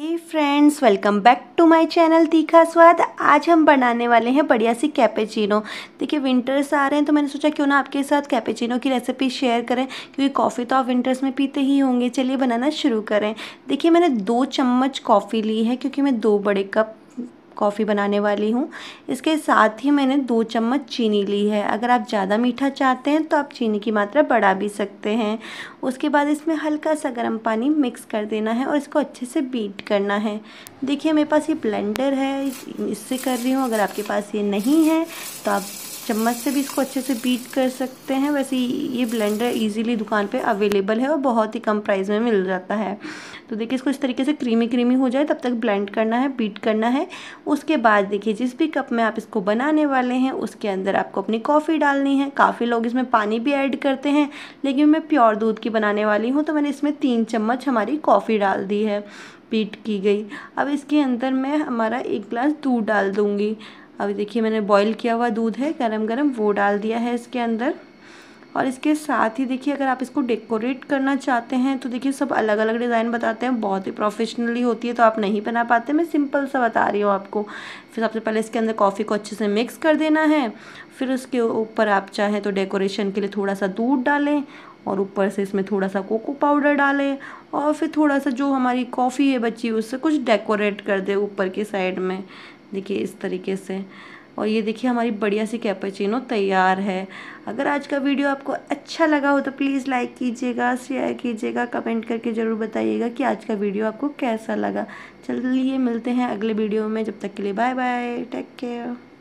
hey friends welcome back to my channel तीखा स्वाद आज हम बनाने वाले हैं बढ़िया सी कैपेचिनो देखिए विंटर्स आ रहे हैं तो मैंने सोचा क्यों ना आपके साथ कैपेचिनो की रेसिपी शेयर करें क्योंकि कॉफ़ी तो आप विंटर्स में पीते ही होंगे चलिए बनाना शुरू करें देखिए मैंने दो चम्मच कॉफ़ी ली है क्योंकि मैं दो बड़े कप कॉफ़ी बनाने वाली हूँ इसके साथ ही मैंने दो चम्मच चीनी ली है अगर आप ज़्यादा मीठा चाहते हैं तो आप चीनी की मात्रा बढ़ा भी सकते हैं उसके बाद इसमें हल्का सा गर्म पानी मिक्स कर देना है और इसको अच्छे से बीट करना है देखिए मेरे पास ये ब्लेंडर है इससे कर रही हूँ अगर आपके पास ये नहीं है तो आप चम्मच से भी इसको अच्छे से बीट कर सकते हैं वैसे ये ब्लेंडर इजीली दुकान पे अवेलेबल है और बहुत ही कम प्राइस में मिल जाता है तो देखिए इसको इस तरीके से क्रीमी क्रीमी हो जाए तब तक ब्लेंड करना है बीट करना है उसके बाद देखिए जिस भी कप में आप इसको बनाने वाले हैं उसके अंदर आपको अपनी कॉफ़ी डालनी है काफ़ी लोग इसमें पानी भी ऐड करते हैं लेकिन मैं प्योर दूध की बनाने वाली हूँ तो मैंने इसमें तीन चम्मच हमारी कॉफ़ी डाल दी है पीट की गई अब इसके अंदर मैं हमारा एक ग्लास दूध डाल दूँगी अभी देखिए मैंने बॉईल किया हुआ दूध है गरम गरम वो डाल दिया है इसके अंदर और इसके साथ ही देखिए अगर आप इसको डेकोरेट करना चाहते हैं तो देखिए सब अलग अलग डिज़ाइन बताते हैं बहुत ही प्रोफेशनली होती है तो आप नहीं बना पाते मैं सिंपल सा बता रही हूँ आपको फिर सबसे पहले इसके अंदर कॉफ़ी को अच्छे से मिक्स कर देना है फिर उसके ऊपर आप चाहें तो डेकोरेशन के लिए थोड़ा सा दूध डालें और ऊपर से इसमें थोड़ा सा कोको पाउडर डालें और फिर थोड़ा सा जो हमारी कॉफ़ी है बची उससे कुछ डेकोरेट कर दे ऊपर की साइड में देखिए इस तरीके से और ये देखिए हमारी बढ़िया सी कैपेचिनो तैयार है अगर आज का वीडियो आपको अच्छा लगा हो तो प्लीज़ लाइक कीजिएगा शेयर कीजिएगा कमेंट करके ज़रूर बताइएगा कि आज का वीडियो आपको कैसा लगा चलिए मिलते हैं अगले वीडियो में जब तक के लिए बाय बाय टेक केयर